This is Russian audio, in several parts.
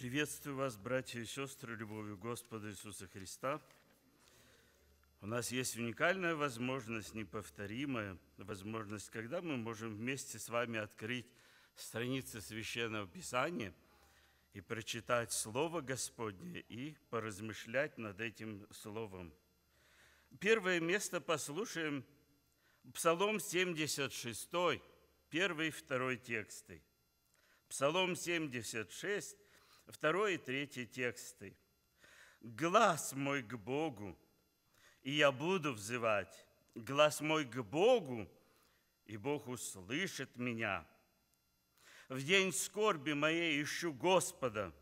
Приветствую вас, братья и сестры, любовью Господа Иисуса Христа. У нас есть уникальная возможность, неповторимая возможность, когда мы можем вместе с вами открыть страницы Священного Писания и прочитать Слово Господне и поразмышлять над этим Словом. Первое место послушаем Псалом 76, первый и второй тексты. Псалом 76, Второй и третий тексты. «Глаз мой к Богу, и я буду взывать, глаз мой к Богу, и Бог услышит меня. В день скорби моей ищу Господа.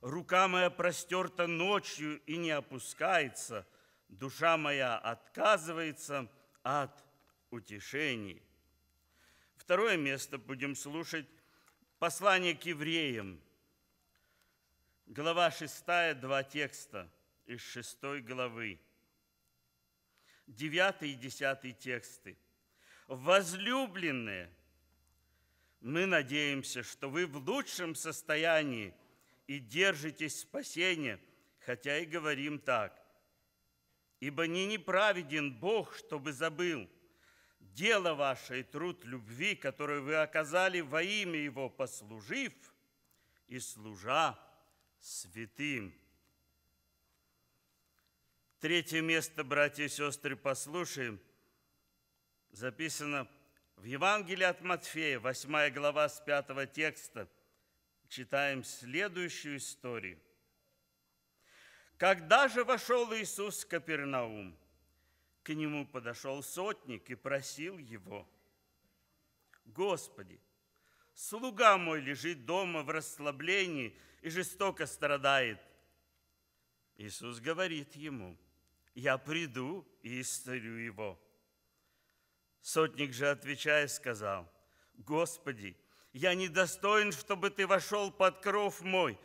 Рука моя простерта ночью и не опускается. Душа моя отказывается от утешений. Второе место будем слушать. Послание к евреям, Глава 6, два текста из 6 главы. 9 и 10 тексты. Возлюбленные, мы надеемся, что вы в лучшем состоянии и держитесь спасения, хотя и говорим так. Ибо не неправеден Бог, чтобы забыл дело ваше и труд любви, которую вы оказали во имя Его, послужив и служа святым. Третье место, братья и сестры, послушаем, записано в Евангелии от Матфея, 8 глава с 5 текста. Читаем следующую историю. Когда же вошел Иисус в Капернаум, к нему подошел сотник и просил его, «Господи, слуга мой лежит дома в расслаблении – и жестоко страдает. Иисус говорит ему, я приду и исцелю его. Сотник же, отвечая, сказал, Господи, я недостоин, чтобы ты вошел под кров мой,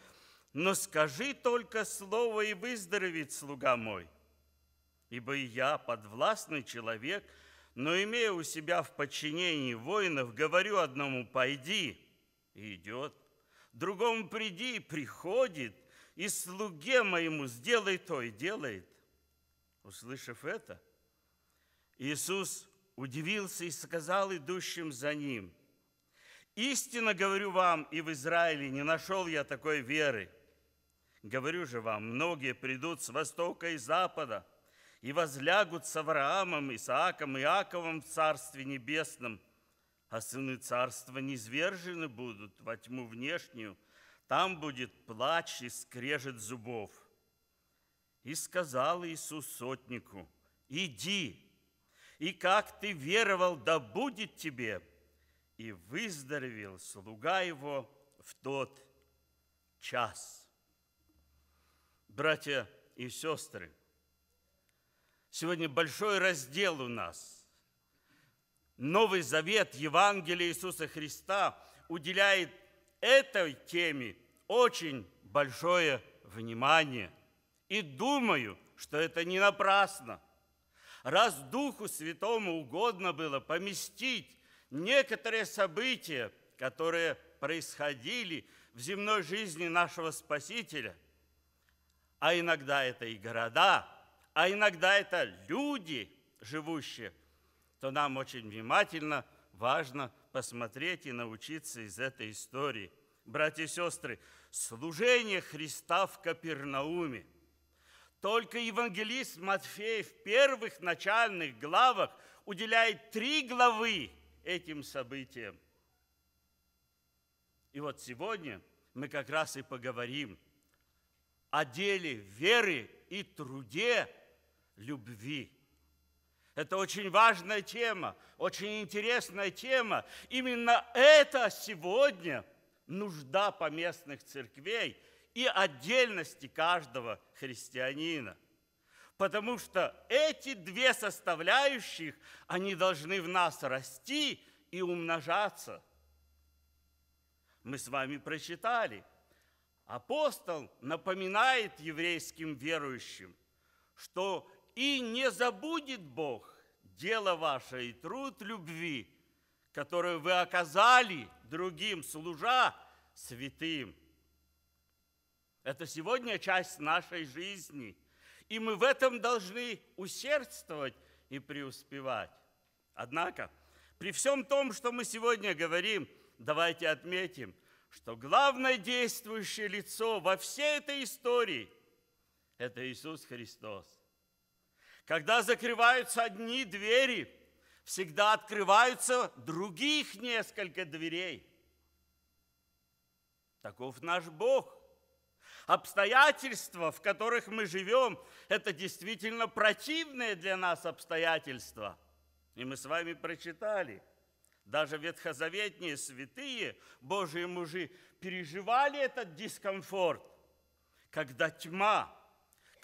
но скажи только слово и выздоровит слуга мой. Ибо и я, подвластный человек, но имея у себя в подчинении воинов, говорю одному, пойди, и идет, другому приди, и приходит, и слуге моему сделай то и делает. Услышав это, Иисус удивился и сказал идущим за ним, «Истинно говорю вам, и в Израиле не нашел я такой веры. Говорю же вам, многие придут с востока и запада и возлягут с Авраамом, Исааком и Иаковом в Царстве Небесном – а сыны царства низвержены будут во тьму внешнюю, там будет плач и скрежет зубов. И сказал Иисус сотнику, иди, и как ты веровал, да будет тебе. И выздоровел слуга его в тот час. Братья и сестры, сегодня большой раздел у нас – Новый Завет, Евангелие Иисуса Христа уделяет этой теме очень большое внимание. И думаю, что это не напрасно. Раз Духу Святому угодно было поместить некоторые события, которые происходили в земной жизни нашего Спасителя, а иногда это и города, а иногда это люди, живущие – то нам очень внимательно важно посмотреть и научиться из этой истории. Братья и сестры, служение Христа в Капернауме. Только евангелист Матфей в первых начальных главах уделяет три главы этим событиям. И вот сегодня мы как раз и поговорим о деле веры и труде любви. Это очень важная тема, очень интересная тема. Именно это сегодня нужда поместных церквей и отдельности каждого христианина. Потому что эти две составляющих, они должны в нас расти и умножаться. Мы с вами прочитали. Апостол напоминает еврейским верующим, что и не забудет Бог дело ваше и труд любви, которую вы оказали другим, служа святым. Это сегодня часть нашей жизни, и мы в этом должны усердствовать и преуспевать. Однако, при всем том, что мы сегодня говорим, давайте отметим, что главное действующее лицо во всей этой истории – это Иисус Христос – когда закрываются одни двери, всегда открываются других несколько дверей. Таков наш Бог. Обстоятельства, в которых мы живем, это действительно противные для нас обстоятельства. И мы с вами прочитали – даже ветхозаветные святые, Божьи мужи, переживали этот дискомфорт, когда тьма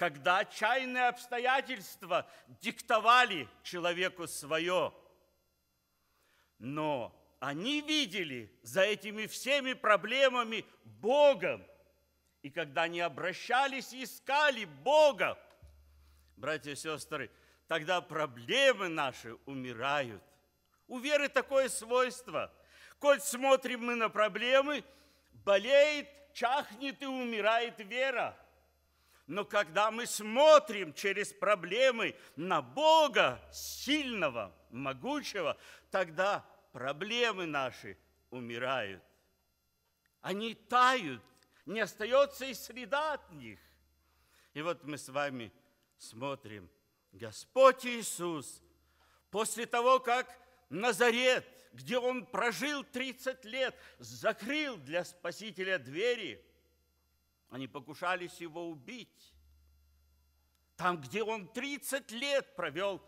когда отчаянные обстоятельства диктовали человеку свое. Но они видели за этими всеми проблемами Бога. И когда они обращались и искали Бога, братья и сестры, тогда проблемы наши умирают. У веры такое свойство. Коль смотрим мы на проблемы, болеет, чахнет и умирает вера – но когда мы смотрим через проблемы на Бога сильного, могучего, тогда проблемы наши умирают. Они тают, не остается и среда от них. И вот мы с вами смотрим. Господь Иисус, после того, как Назарет, где Он прожил 30 лет, закрыл для Спасителя двери – они покушались его убить. Там, где он 30 лет провел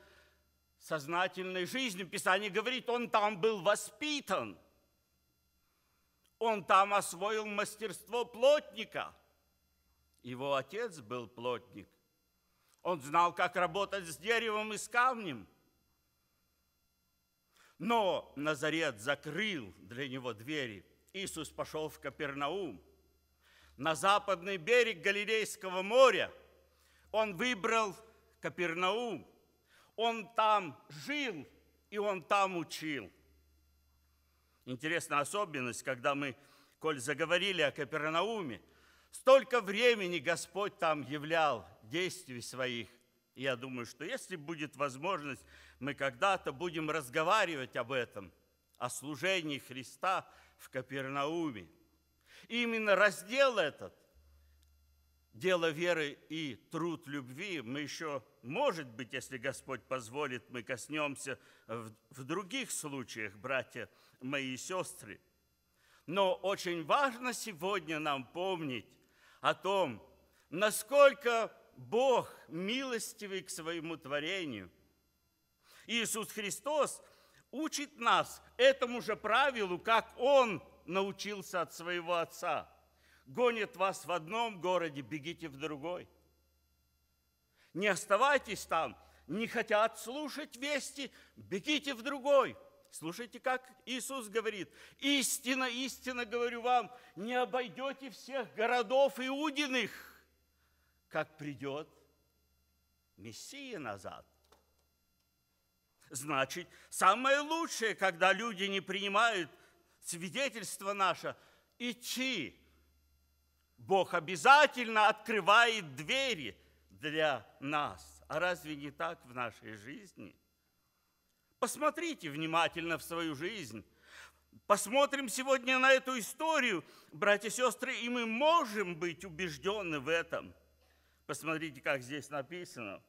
сознательной жизнью, Писание говорит, он там был воспитан. Он там освоил мастерство плотника. Его отец был плотник. Он знал, как работать с деревом и с камнем. Но Назарет закрыл для него двери. Иисус пошел в Капернаум – на западный берег Галилейского моря. Он выбрал Капернаум. Он там жил и он там учил. Интересная особенность, когда мы, коль заговорили о Капернауме, столько времени Господь там являл действий своих. Я думаю, что если будет возможность, мы когда-то будем разговаривать об этом, о служении Христа в Капернауме – и именно раздел этот, дело веры и труд любви, мы еще, может быть, если Господь позволит, мы коснемся в, в других случаях, братья мои и сестры. Но очень важно сегодня нам помнить о том, насколько Бог милостивый к своему творению. Иисус Христос учит нас этому же правилу, как Он научился от своего отца. Гонит вас в одном городе, бегите в другой. Не оставайтесь там, не хотят слушать вести, бегите в другой. Слушайте, как Иисус говорит, истина, истина, говорю вам, не обойдете всех городов иудиных, как придет Мессия назад. Значит, самое лучшее, когда люди не принимают – свидетельство наше – идти. Бог обязательно открывает двери для нас. А разве не так в нашей жизни? Посмотрите внимательно в свою жизнь. Посмотрим сегодня на эту историю, братья и сестры, и мы можем быть убеждены в этом. Посмотрите, как здесь написано.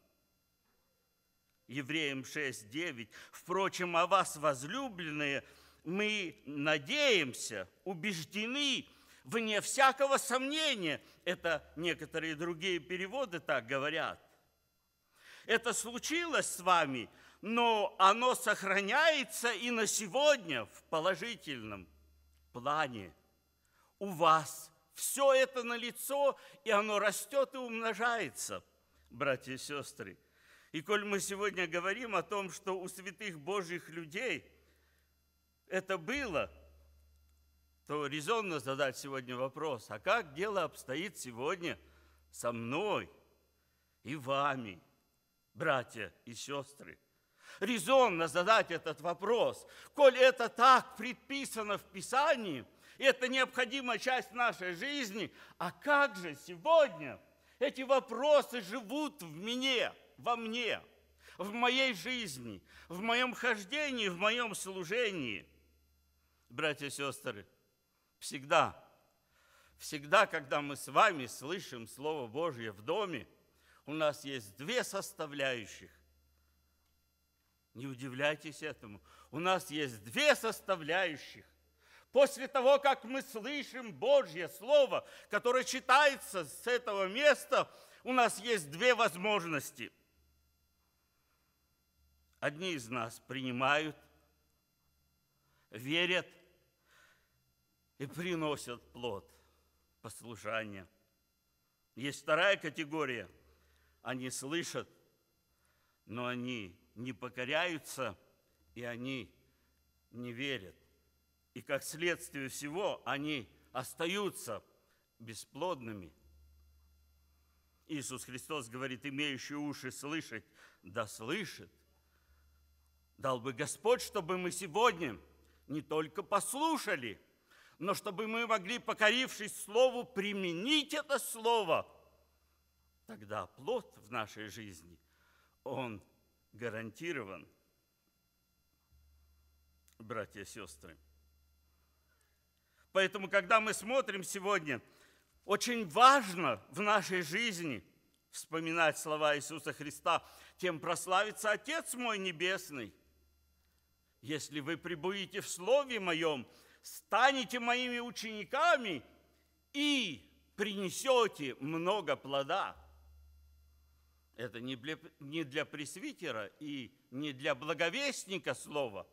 Евреям 6.9. «Впрочем, о вас, возлюбленные, мы надеемся, убеждены, вне всякого сомнения, это некоторые другие переводы так говорят. Это случилось с вами, но оно сохраняется и на сегодня в положительном плане. У вас все это на лицо, и оно растет и умножается, братья и сестры. И коль мы сегодня говорим о том, что у святых Божьих людей – это было, то резонно задать сегодня вопрос, а как дело обстоит сегодня со мной и вами, братья и сестры? Резонно задать этот вопрос. Коль это так предписано в Писании, и это необходимая часть нашей жизни, а как же сегодня эти вопросы живут в мне, во мне, в моей жизни, в моем хождении, в моем служении – братья и сестры, всегда, всегда, когда мы с вами слышим Слово Божье в доме, у нас есть две составляющих. Не удивляйтесь этому. У нас есть две составляющих. После того, как мы слышим Божье Слово, которое читается с этого места, у нас есть две возможности. Одни из нас принимают, верят – и приносят плод послушания. Есть вторая категория. Они слышат, но они не покоряются, и они не верят. И как следствие всего они остаются бесплодными. Иисус Христос говорит, имеющий уши слышать, да слышит. Дал бы Господь, чтобы мы сегодня не только послушали – но чтобы мы могли, покорившись Слову, применить это Слово, тогда плод в нашей жизни, он гарантирован. Братья и сестры, Поэтому, когда мы смотрим сегодня, очень важно в нашей жизни вспоминать слова Иисуса Христа. Тем прославится Отец мой Небесный, если вы прибудете в Слове Моем, станете моими учениками и принесете много плода. Это не для, пресвитера и не для благовестника слова.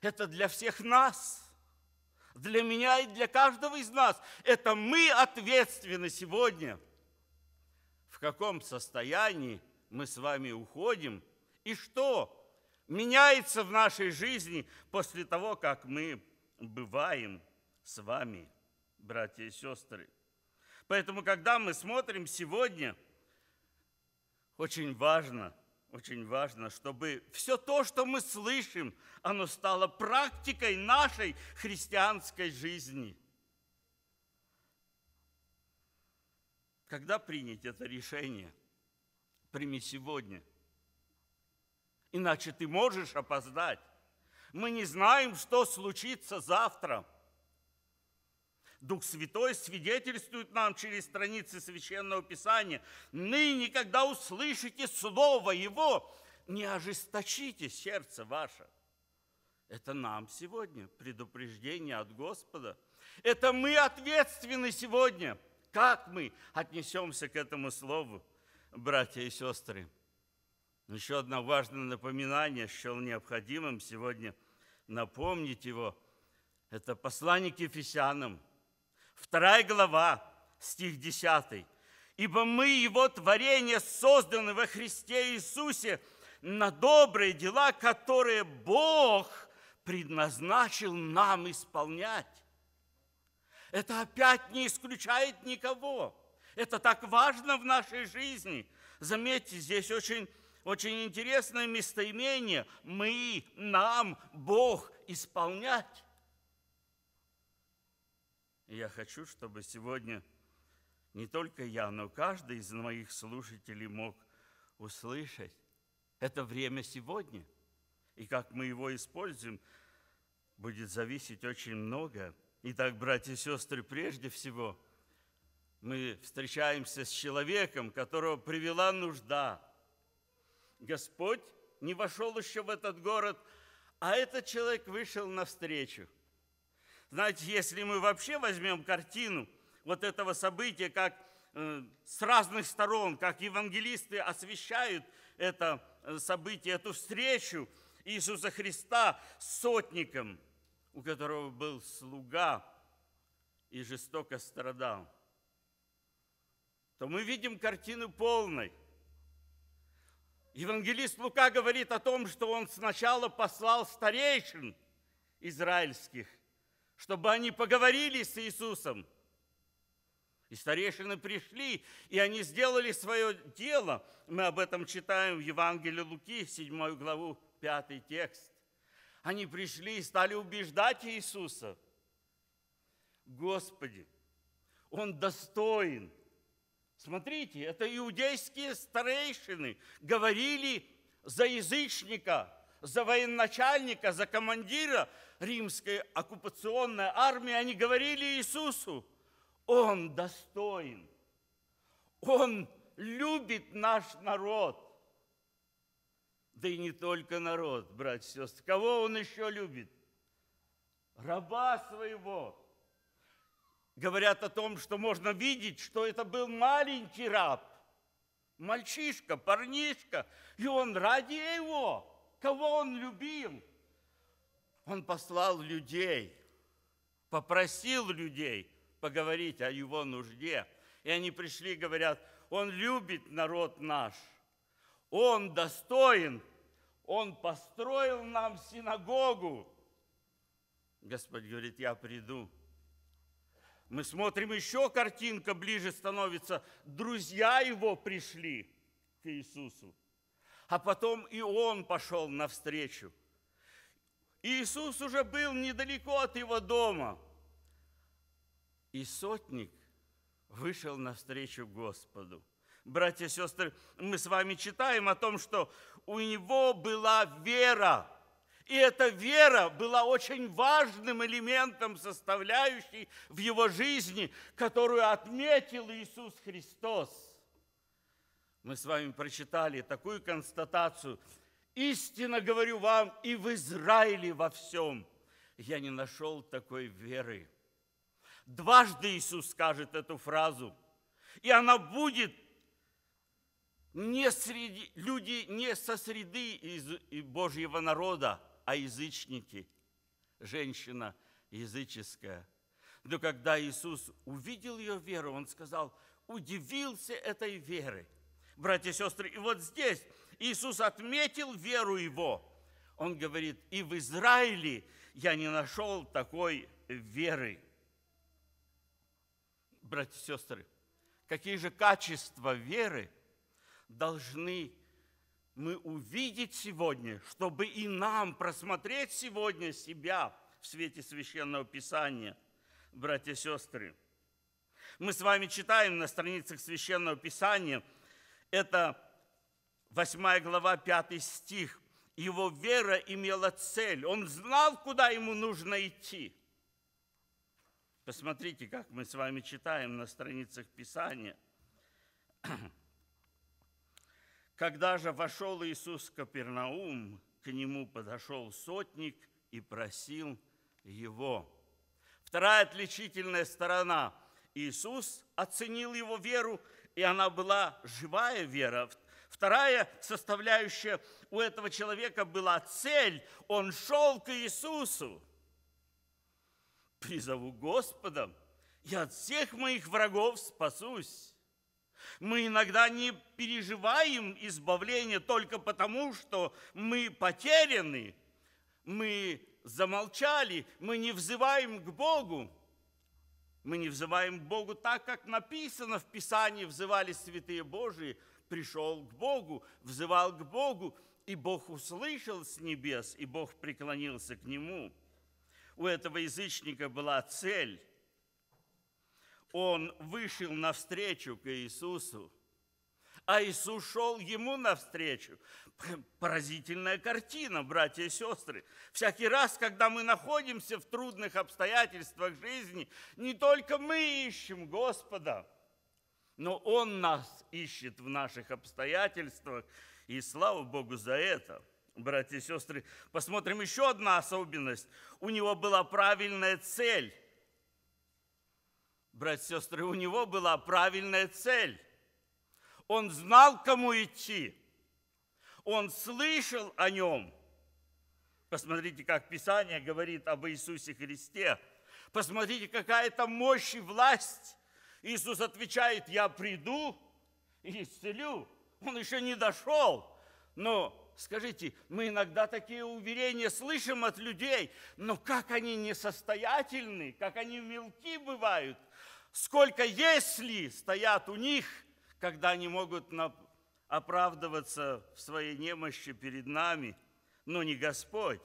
Это для всех нас, для меня и для каждого из нас. Это мы ответственны сегодня, в каком состоянии мы с вами уходим и что меняется в нашей жизни после того, как мы бываем с вами, братья и сестры. Поэтому, когда мы смотрим сегодня, очень важно, очень важно, чтобы все то, что мы слышим, оно стало практикой нашей христианской жизни. Когда принять это решение? Прими сегодня. Иначе ты можешь опоздать. Мы не знаем, что случится завтра. Дух Святой свидетельствует нам через страницы Священного Писания. Ныне, когда услышите Слово Его, не ожесточите сердце ваше. Это нам сегодня предупреждение от Господа. Это мы ответственны сегодня. Как мы отнесемся к этому слову, братья и сестры? Еще одно важное напоминание, счел необходимым сегодня напомнить его, это послание к Ефесянам, вторая глава, стих 10. «Ибо мы, Его творение, созданы во Христе Иисусе на добрые дела, которые Бог предназначил нам исполнять». Это опять не исключает никого. Это так важно в нашей жизни. Заметьте, здесь очень очень интересное местоимение «мы», «нам», «Бог» исполнять. Я хочу, чтобы сегодня не только я, но каждый из моих слушателей мог услышать. Это время сегодня, и как мы его используем, будет зависеть очень много. Итак, братья и сестры, прежде всего, мы встречаемся с человеком, которого привела нужда – Господь не вошел еще в этот город, а этот человек вышел навстречу. Знаете, если мы вообще возьмем картину вот этого события, как э, с разных сторон, как евангелисты освещают это э, событие, эту встречу Иисуса Христа с сотником, у которого был слуга и жестоко страдал, то мы видим картину полной – Евангелист Лука говорит о том, что он сначала послал старейшин израильских, чтобы они поговорили с Иисусом. И старейшины пришли, и они сделали свое дело. Мы об этом читаем в Евангелии Луки, 7 главу, 5 текст. Они пришли и стали убеждать Иисуса. Господи, Он достоин – Смотрите, это иудейские старейшины говорили за язычника, за военачальника, за командира римской оккупационной армии. Они говорили Иисусу, Он достоин, Он любит наш народ. Да и не только народ, братья и сестры. Кого Он еще любит? Раба своего, говорят о том, что можно видеть, что это был маленький раб, мальчишка, парнишка, и он ради его, кого он любил, он послал людей, попросил людей поговорить о его нужде. И они пришли, говорят, он любит народ наш, он достоин, он построил нам синагогу. Господь говорит, я приду, мы смотрим еще, картинка ближе становится. Друзья его пришли к Иисусу. А потом и он пошел навстречу. Иисус уже был недалеко от его дома. И сотник вышел навстречу Господу. Братья и сестры, мы с вами читаем о том, что у него была вера – и эта вера была очень важным элементом, составляющей в его жизни, которую отметил Иисус Христос. Мы с вами прочитали такую констатацию. «Истинно говорю вам, и в Израиле во всем я не нашел такой веры». Дважды Иисус скажет эту фразу, и она будет не среди, люди не со среды из Божьего народа, а язычники, женщина языческая. Но когда Иисус увидел ее веру, он сказал, удивился этой веры. Братья и сестры, и вот здесь Иисус отметил веру его. Он говорит, и в Израиле я не нашел такой веры. Братья и сестры, какие же качества веры должны мы увидеть сегодня, чтобы и нам просмотреть сегодня себя в свете Священного Писания, братья и сестры. Мы с вами читаем на страницах Священного Писания, это 8 глава, 5 стих. Его вера имела цель, он знал, куда ему нужно идти. Посмотрите, как мы с вами читаем на страницах Писания – когда же вошел Иисус в Капернаум, к нему подошел сотник и просил его. Вторая отличительная сторона. Иисус оценил его веру, и она была живая вера. Вторая составляющая у этого человека была цель. Он шел к Иисусу. Призову Господа, я от всех моих врагов спасусь. Мы иногда не переживаем избавление только потому, что мы потеряны, мы замолчали, мы не взываем к Богу. Мы не взываем к Богу так, как написано в Писании, взывали святые Божии, пришел к Богу, взывал к Богу, и Бог услышал с небес, и Бог преклонился к Нему. У этого язычника была цель он вышел навстречу к Иисусу, а Иисус шел ему навстречу. Поразительная картина, братья и сестры. Всякий раз, когда мы находимся в трудных обстоятельствах жизни, не только мы ищем Господа, но Он нас ищет в наших обстоятельствах, и слава Богу за это. Братья и сестры, посмотрим еще одна особенность. У него была правильная цель – брать сестры, у него была правильная цель. Он знал, кому идти. Он слышал о нем. Посмотрите, как Писание говорит об Иисусе Христе. Посмотрите, какая это мощь и власть. Иисус отвечает, я приду и исцелю. Он еще не дошел. Но скажите, мы иногда такие уверения слышим от людей, но как они несостоятельны, как они мелки бывают – Сколько «если» стоят у них, когда они могут оправдываться в своей немощи перед нами, но не Господь.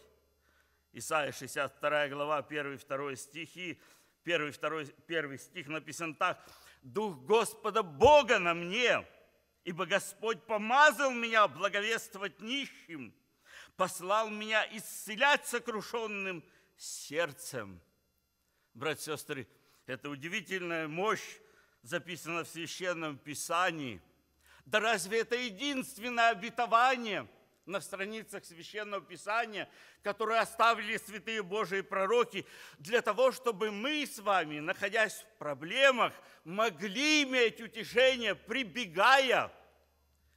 Исайя 62 глава, 1-2 стихи, 1-2, 1 стих написан так. «Дух Господа Бога на мне, ибо Господь помазал меня благовествовать нищим, послал меня исцелять сокрушенным сердцем». Братья и сестры, эта удивительная мощь записана в Священном Писании. Да разве это единственное обетование на страницах Священного Писания, которое оставили святые Божии пророки, для того, чтобы мы с вами, находясь в проблемах, могли иметь утешение, прибегая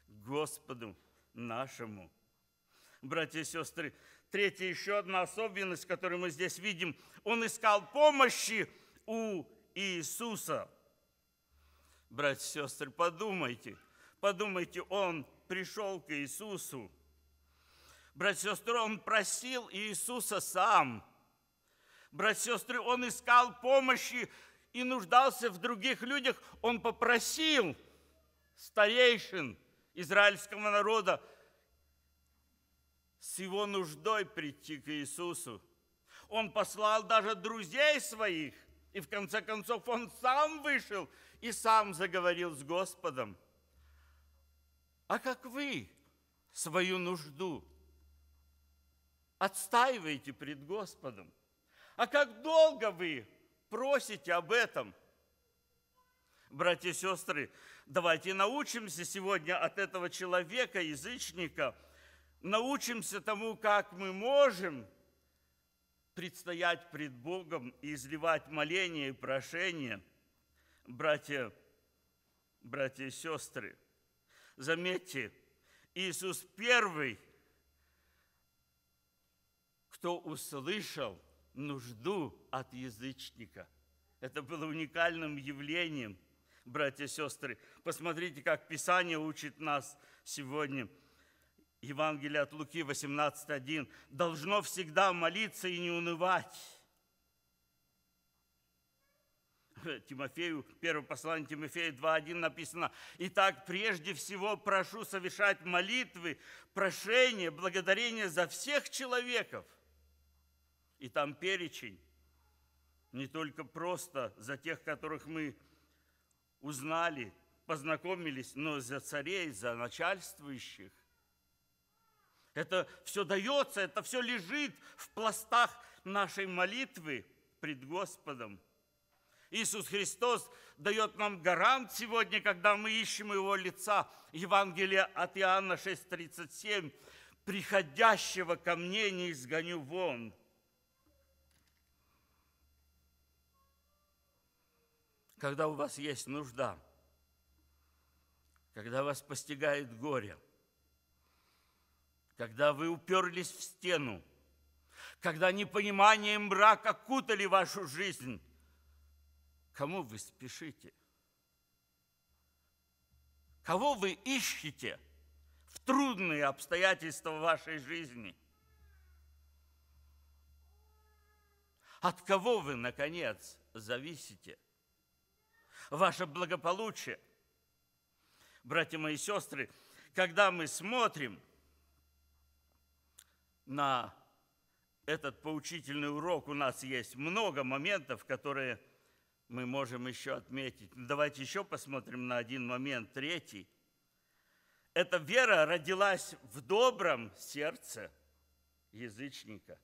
к Господу нашему. Братья и сестры, третья еще одна особенность, которую мы здесь видим, он искал помощи у Иисуса. Братья и сестры, подумайте, подумайте, он пришел к Иисусу. Братья и сестры, он просил Иисуса сам. Братья и сестры, он искал помощи и нуждался в других людях. Он попросил старейшин израильского народа с его нуждой прийти к Иисусу. Он послал даже друзей своих – и в конце концов он сам вышел и сам заговорил с Господом. А как вы свою нужду отстаиваете пред Господом? А как долго вы просите об этом? Братья и сестры, давайте научимся сегодня от этого человека, язычника, научимся тому, как мы можем – предстоять пред Богом и изливать моления и прошения, братья, братья и сестры. Заметьте, Иисус первый, кто услышал нужду от язычника. Это было уникальным явлением, братья и сестры. Посмотрите, как Писание учит нас сегодня – Евангелие от Луки 18.1, должно всегда молиться и не унывать. Тимофею, первое послание Тимофею 2.1 написано, «Итак, прежде всего прошу совершать молитвы, прошения, благодарения за всех человеков». И там перечень, не только просто за тех, которых мы узнали, познакомились, но за царей, за начальствующих, это все дается, это все лежит в пластах нашей молитвы пред Господом. Иисус Христос дает нам гарант сегодня, когда мы ищем Его лица. Евангелие от Иоанна 6,37. «Приходящего ко мне не изгоню вон». Когда у вас есть нужда, когда вас постигает горе – когда вы уперлись в стену, когда непонимание и мрак окутали вашу жизнь, кому вы спешите? Кого вы ищете в трудные обстоятельства вашей жизни? От кого вы, наконец, зависите? Ваше благополучие. Братья мои сестры, когда мы смотрим – на этот поучительный урок у нас есть много моментов, которые мы можем еще отметить. Ну, давайте еще посмотрим на один момент, третий. Эта вера родилась в добром сердце язычника.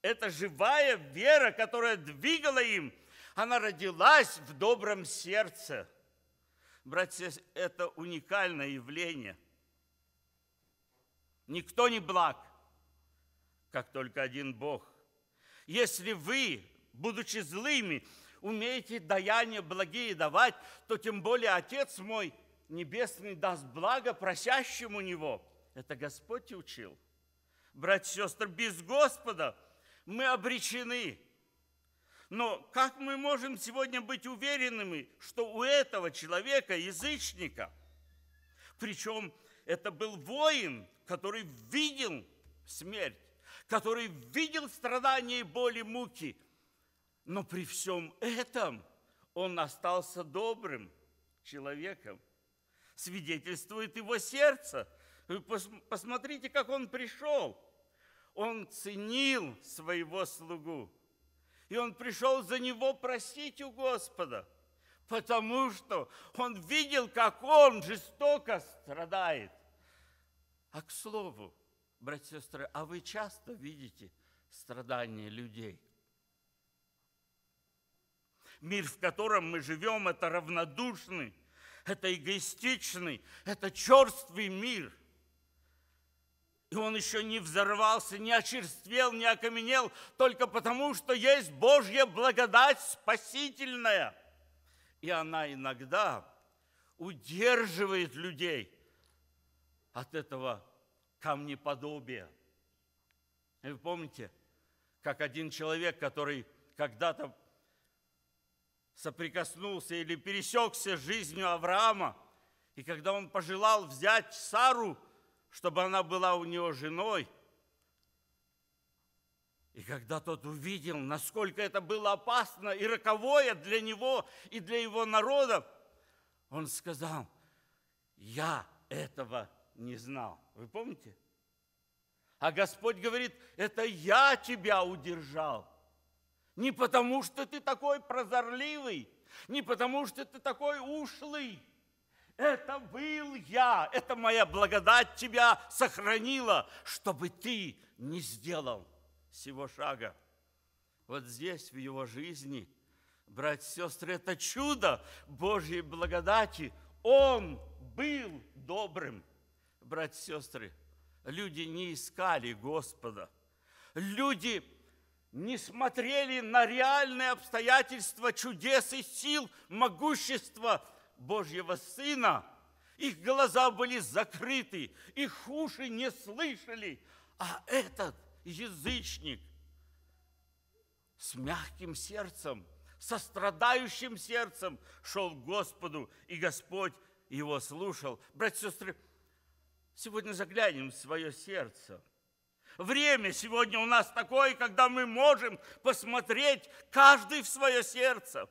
Это живая вера, которая двигала им. Она родилась в добром сердце. Братья, это уникальное явление. Никто не благ, как только один Бог. Если вы, будучи злыми, умеете даяние благие давать, то тем более Отец мой Небесный даст благо просящему Него. Это Господь учил. Братья и сестры, без Господа мы обречены. Но как мы можем сегодня быть уверенными, что у этого человека, язычника, причем это был воин, который видел смерть, который видел страдания и боли, муки. Но при всем этом он остался добрым человеком. Свидетельствует его сердце. Вы посмотрите, как он пришел. Он ценил своего слугу. И он пришел за него просить у Господа – потому что он видел, как он жестоко страдает. А к слову, братья и сестры, а вы часто видите страдания людей? Мир, в котором мы живем, это равнодушный, это эгоистичный, это черствый мир. И он еще не взорвался, не очерствел, не окаменел, только потому, что есть Божья благодать спасительная – и она иногда удерживает людей от этого камнеподобия. И вы помните, как один человек, который когда-то соприкоснулся или пересекся с жизнью Авраама, и когда он пожелал взять Сару, чтобы она была у него женой – и когда тот увидел, насколько это было опасно и роковое для него и для его народа, он сказал, я этого не знал. Вы помните? А Господь говорит, это я тебя удержал. Не потому, что ты такой прозорливый, не потому, что ты такой ушлый. Это был я, это моя благодать тебя сохранила, чтобы ты не сделал сего шага. Вот здесь, в его жизни, братья и сестры, это чудо Божьей благодати. Он был добрым. Братья и сестры, люди не искали Господа. Люди не смотрели на реальные обстоятельства чудес и сил могущества Божьего Сына. Их глаза были закрыты, их уши не слышали. А этот – язычник с мягким сердцем, со страдающим сердцем шел к Господу, и Господь его слушал. Братья и сестры, сегодня заглянем в свое сердце – Время сегодня у нас такое, когда мы можем посмотреть каждый в свое сердце.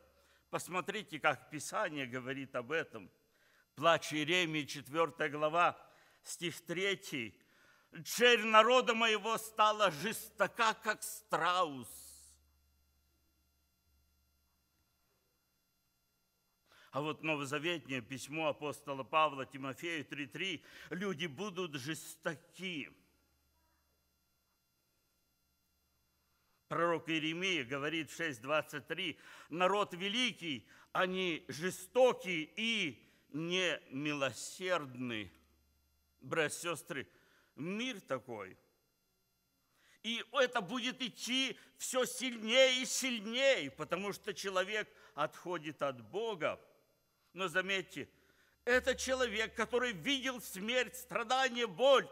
Посмотрите, как Писание говорит об этом. Плач Иеремии, 4 глава, стих 3. Черь народа моего стала жестока, как страус. А вот новозаветнее письмо апостола Павла Тимофею 3.3 «Люди будут жестоки». Пророк Иеремия говорит 6.23 «Народ великий, они жестоки и немилосердны». Братья и сестры, мир такой. И это будет идти все сильнее и сильнее, потому что человек отходит от Бога. Но заметьте, это человек, который видел смерть, страдание, боль.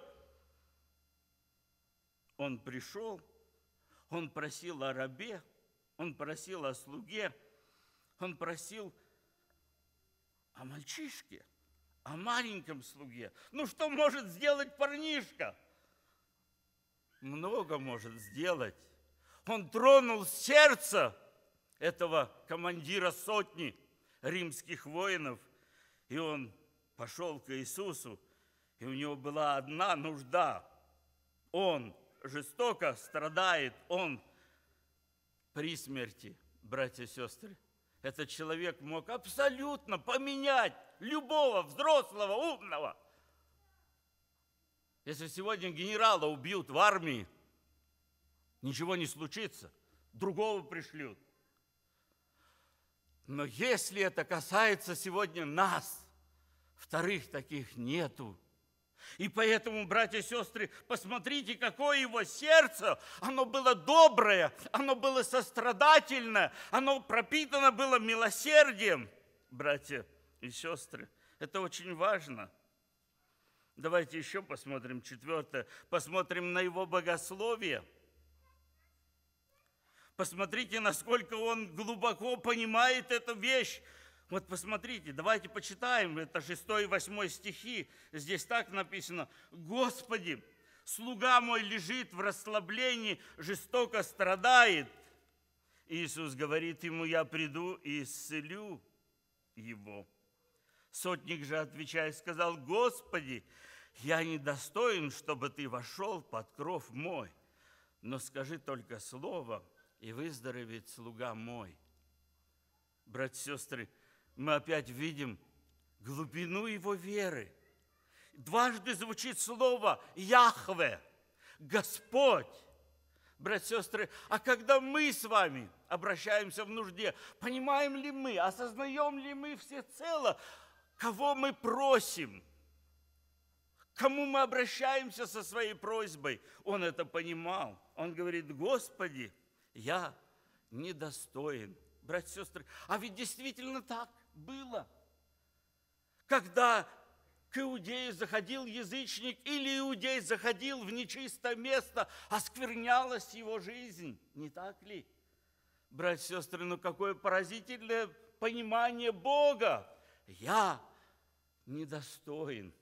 Он пришел, он просил о рабе, он просил о слуге, он просил о мальчишке о маленьком слуге. Ну что может сделать парнишка? Много может сделать. Он тронул сердце этого командира сотни римских воинов, и он пошел к Иисусу, и у него была одна нужда. Он жестоко страдает, он при смерти, братья и сестры. Этот человек мог абсолютно поменять любого взрослого, умного. Если сегодня генерала убьют в армии, ничего не случится, другого пришлют. Но если это касается сегодня нас, вторых таких нету. И поэтому, братья и сестры, посмотрите, какое его сердце. Оно было доброе, оно было сострадательное, оно пропитано было милосердием, братья и сестры. Это очень важно. Давайте еще посмотрим четвертое. Посмотрим на его богословие. Посмотрите, насколько он глубоко понимает эту вещь. Вот посмотрите, давайте почитаем, это 6 и 8 стихи, здесь так написано. «Господи, слуга мой лежит в расслаблении, жестоко страдает». Иисус говорит ему, «Я приду и исцелю его». Сотник же, отвечая, сказал, «Господи, я недостоин, чтобы ты вошел под кров мой, но скажи только слово, и выздоровеет слуга мой». Братья и сестры, мы опять видим глубину его веры. Дважды звучит слово «Яхве», «Господь». Братья и сестры, а когда мы с вами обращаемся в нужде, понимаем ли мы, осознаем ли мы всецело, кого мы просим – кому мы обращаемся со своей просьбой. Он это понимал. Он говорит, Господи, я недостоин. Братья и сестры, а ведь действительно так было. Когда к иудею заходил язычник или иудей заходил в нечистое место, осквернялась его жизнь, не так ли? Братья и сестры, ну какое поразительное понимание Бога! Я недостоин.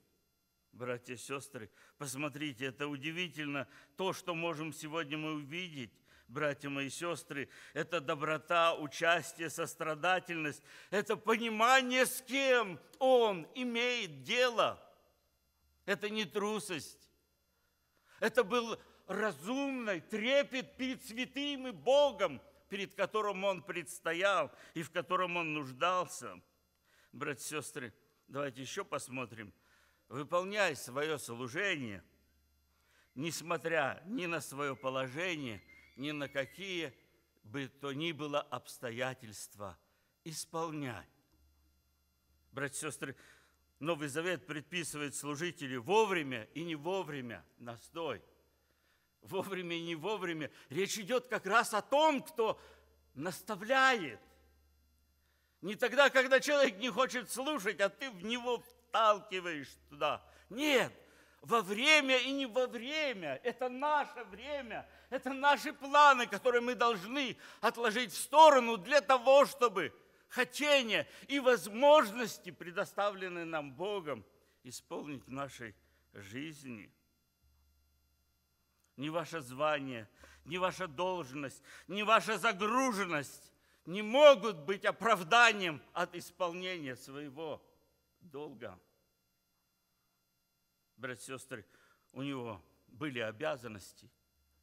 Братья и сестры, посмотрите, это удивительно, то, что можем сегодня мы увидеть – братья мои сестры, это доброта, участие, сострадательность, это понимание, с кем он имеет дело. Это не трусость. Это был разумный трепет перед святым и Богом, перед которым он предстоял и в котором он нуждался. Братья и сестры, давайте еще посмотрим. Выполняй свое служение, несмотря ни на свое положение – ни на какие бы то ни было обстоятельства исполнять. Братья и сестры, Новый Завет предписывает служителю вовремя и не вовремя настой. Вовремя и не вовремя. Речь идет как раз о том, кто наставляет. Не тогда, когда человек не хочет слушать, а ты в него вталкиваешь туда. Нет, во время и не во время. Это наше время, это наши планы, которые мы должны отложить в сторону для того, чтобы хотения и возможности, предоставленные нам Богом, исполнить в нашей жизни. Ни ваше звание, ни ваша должность, ни ваша загруженность не могут быть оправданием от исполнения своего долга братья и сестры, у него были обязанности.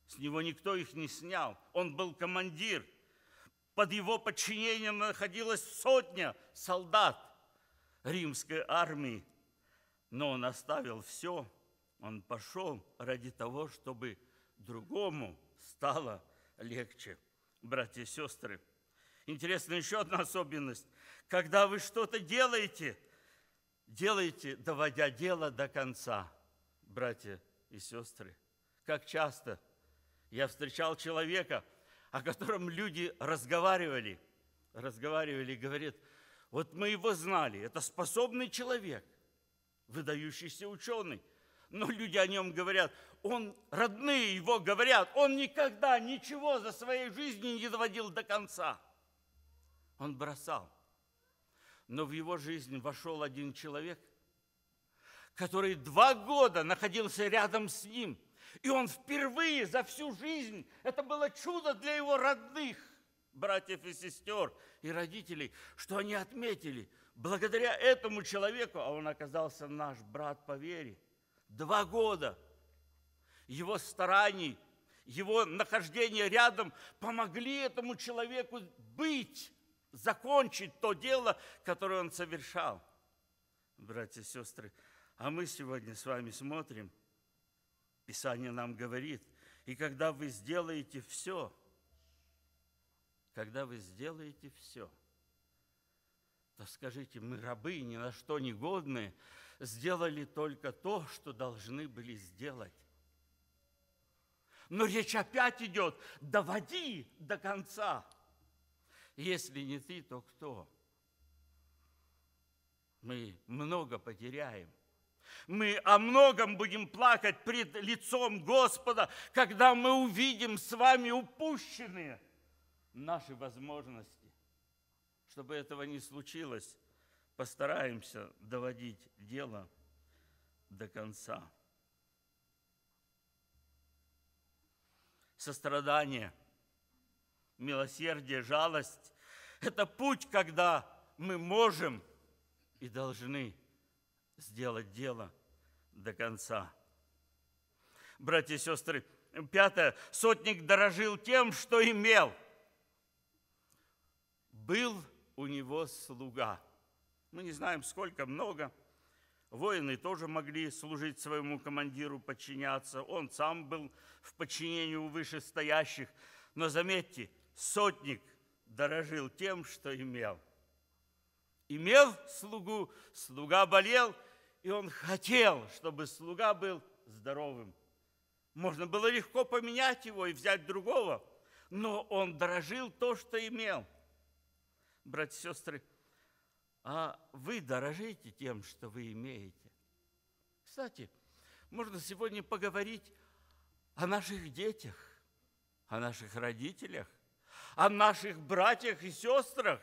С него никто их не снял. Он был командир. Под его подчинением находилась сотня солдат римской армии. Но он оставил все. Он пошел ради того, чтобы другому стало легче. Братья и сестры, интересна еще одна особенность. Когда вы что-то делаете – Делайте, доводя дело до конца, братья и сестры. Как часто я встречал человека, о котором люди разговаривали, разговаривали и говорят, вот мы его знали, это способный человек, выдающийся ученый, но люди о нем говорят, он, родные его говорят, он никогда ничего за своей жизни не доводил до конца. Он бросал но в его жизнь вошел один человек, который два года находился рядом с ним, и он впервые за всю жизнь, это было чудо для его родных, братьев и сестер, и родителей, что они отметили, благодаря этому человеку, а он оказался наш брат по вере, два года его стараний, его нахождение рядом помогли этому человеку быть закончить то дело, которое он совершал. Братья и сестры, а мы сегодня с вами смотрим, Писание нам говорит, и когда вы сделаете все, когда вы сделаете все, то скажите, мы рабы, ни на что не годные, сделали только то, что должны были сделать. Но речь опять идет, доводи до конца – если не ты, то кто? Мы много потеряем. Мы о многом будем плакать пред лицом Господа, когда мы увидим с вами упущенные наши возможности. Чтобы этого не случилось, постараемся доводить дело до конца. Сострадание – милосердие, жалость. Это путь, когда мы можем и должны сделать дело до конца. Братья и сестры, пятое, сотник дорожил тем, что имел. Был у него слуга. Мы не знаем, сколько, много. Воины тоже могли служить своему командиру, подчиняться. Он сам был в подчинении у вышестоящих. Но заметьте, сотник дорожил тем, что имел. Имел слугу, слуга болел, и он хотел, чтобы слуга был здоровым. Можно было легко поменять его и взять другого, но он дорожил то, что имел. Братья и сестры, а вы дорожите тем, что вы имеете. Кстати, можно сегодня поговорить о наших детях, о наших родителях, о наших братьях и сестрах.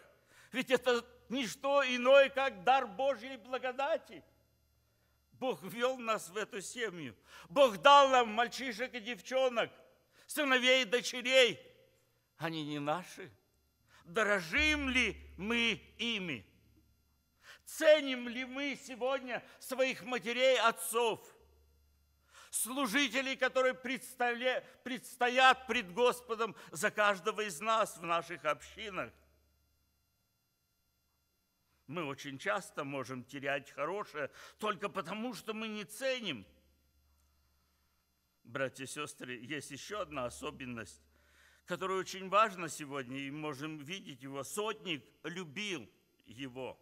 Ведь это не что иное, как дар Божьей благодати. Бог ввел нас в эту семью. Бог дал нам мальчишек и девчонок, сыновей и дочерей. Они не наши. Дорожим ли мы ими? Ценим ли мы сегодня своих матерей, отцов? служителей, которые предстоят пред Господом за каждого из нас в наших общинах. Мы очень часто можем терять хорошее только потому, что мы не ценим. Братья и сестры, есть еще одна особенность, которая очень важна сегодня, и можем видеть его. Сотник любил его.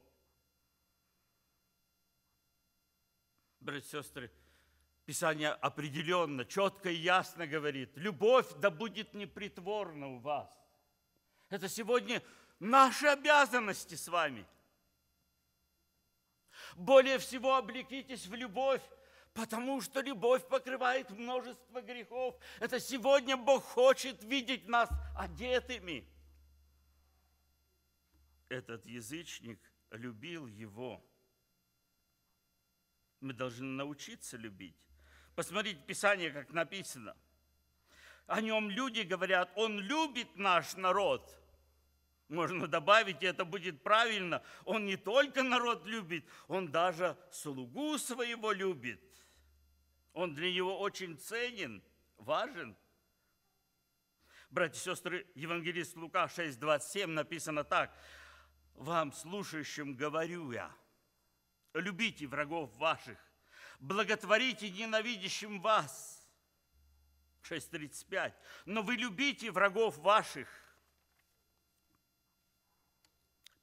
Братья и сестры, Писание определенно, четко и ясно говорит, любовь да будет непритворна у вас. Это сегодня наши обязанности с вами. Более всего облекитесь в любовь, потому что любовь покрывает множество грехов. Это сегодня Бог хочет видеть нас одетыми. Этот язычник любил его. Мы должны научиться любить. Посмотрите Писание, как написано. О нем люди говорят, он любит наш народ. Можно добавить, и это будет правильно. Он не только народ любит, он даже слугу своего любит. Он для него очень ценен, важен. Братья и сестры, Евангелист Лука 6:27 написано так: Вам, слушающим, говорю я, любите врагов ваших, благотворите ненавидящим вас. 6.35. Но вы любите врагов ваших.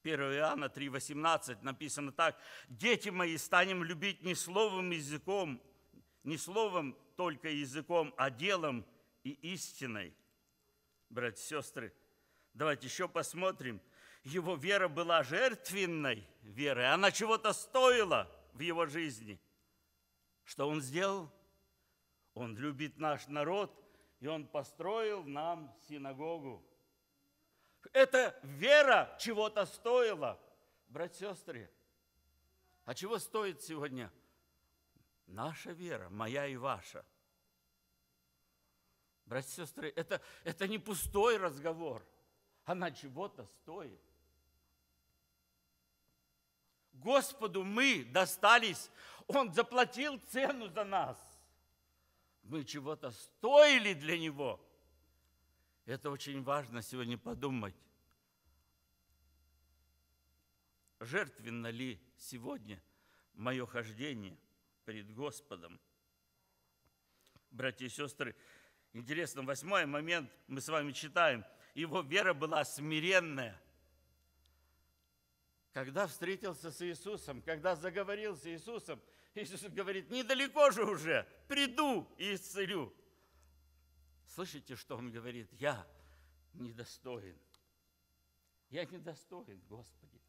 1 Иоанна 3.18 написано так. Дети мои, станем любить не словом языком, не словом только языком, а делом и истиной. Братья и сестры, давайте еще посмотрим. Его вера была жертвенной верой, она чего-то стоила в его жизни – что Он сделал? Он любит наш народ, и Он построил нам синагогу. Это вера чего-то стоила, братья и сестры. А чего стоит сегодня наша вера, моя и ваша? Братья и сестры, это, это не пустой разговор. Она чего-то стоит. Господу мы достались он заплатил цену за нас. Мы чего-то стоили для Него. Это очень важно сегодня подумать. Жертвенно ли сегодня мое хождение перед Господом? Братья и сестры, интересно, восьмой момент мы с вами читаем. Его вера была смиренная – когда встретился с Иисусом, когда заговорил с Иисусом, Иисус говорит, недалеко же уже, приду и исцелю. Слышите, что он говорит? Я недостоин. Я недостоин, Господи.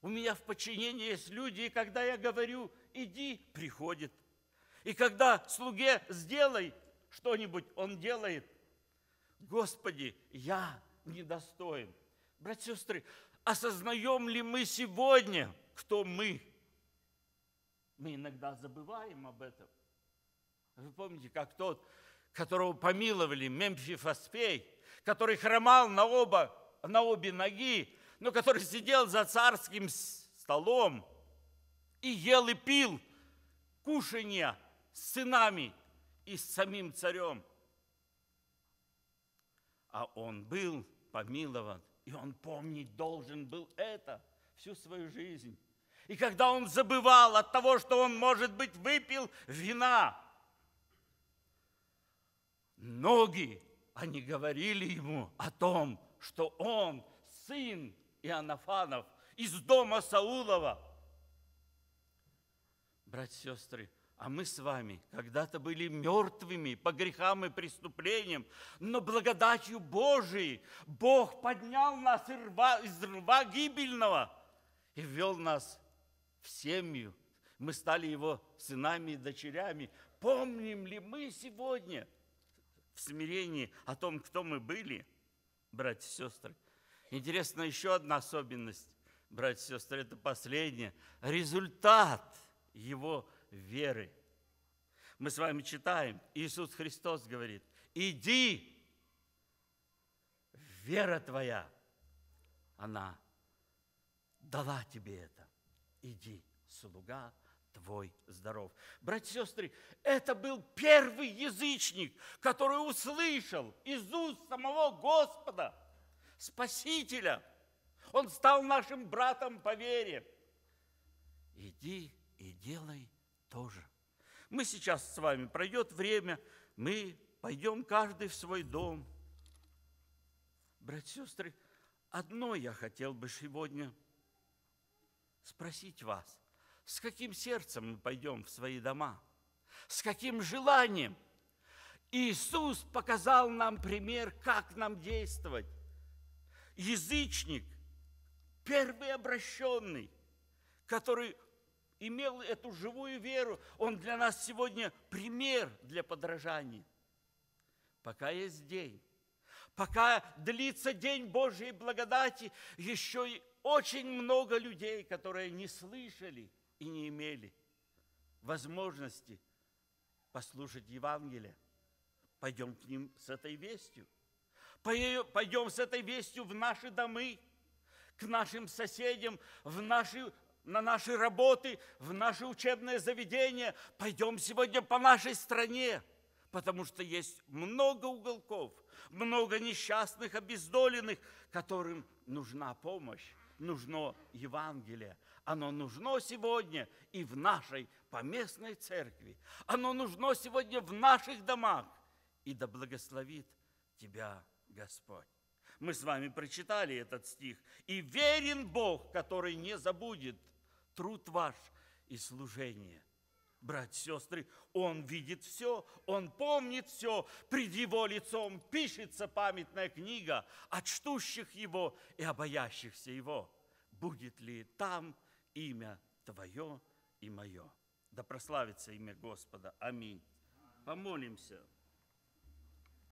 У меня в подчинении есть люди, и когда я говорю, иди, приходит. И когда слуге сделай что-нибудь, он делает. Господи, я недостоин. Братья и сестры, осознаем ли мы сегодня, кто мы – мы иногда забываем об этом. Вы помните, как тот, которого помиловали, Мемфифоспей, который хромал на, оба, на обе ноги, но который сидел за царским столом и ел и пил кушанье с сынами и с самим царем. А он был помилован, и он помнить должен был это всю свою жизнь. И когда он забывал от того, что он, может быть, выпил вина, ноги, они говорили ему о том, что он сын Иоаннафанов из дома Саулова. Братья сестры, а мы с вами когда-то были мертвыми по грехам и преступлениям, но благодатью Божией Бог поднял нас из рва, из рва гибельного и ввел нас в семью, мы стали Его сынами и дочерями. Помним ли мы сегодня в смирении о том, кто мы были, братья и сестры? Интересно, еще одна особенность, братья и сестры, это последнее. Результат Его веры. Мы с вами читаем, Иисус Христос говорит, иди, вера твоя, она дала тебе это иди, слуга твой здоров. Братья и сестры, это был первый язычник, который услышал из уст самого Господа, Спасителя. Он стал нашим братом по вере. Иди и делай тоже. Мы сейчас с вами, пройдет время, мы пойдем каждый в свой дом. Братья и сестры, одно я хотел бы сегодня – спросить вас, с каким сердцем мы пойдем в свои дома, с каким желанием. Иисус показал нам пример, как нам действовать. Язычник, первый обращенный, который имел эту живую веру, он для нас сегодня пример для подражания. Пока есть день, Пока длится день Божьей благодати, еще и очень много людей, которые не слышали и не имели возможности послушать Евангелие. Пойдем к ним с этой вестью. Пойдем с этой вестью в наши домы, к нашим соседям, в наши, на наши работы, в наши учебные заведения. Пойдем сегодня по нашей стране – потому что есть много уголков, много несчастных, обездоленных, которым нужна помощь, нужно Евангелие. Оно нужно сегодня и в нашей поместной церкви. Оно нужно сегодня в наших домах. И да благословит тебя Господь. Мы с вами прочитали этот стих. «И верен Бог, который не забудет труд ваш и служение» братья, сестры, Он видит все, Он помнит все, пред Его лицом пишется памятная книга от чтущих Его и обаящихся Его. Будет ли там имя Твое и мое? Да прославится имя Господа. Аминь. Помолимся.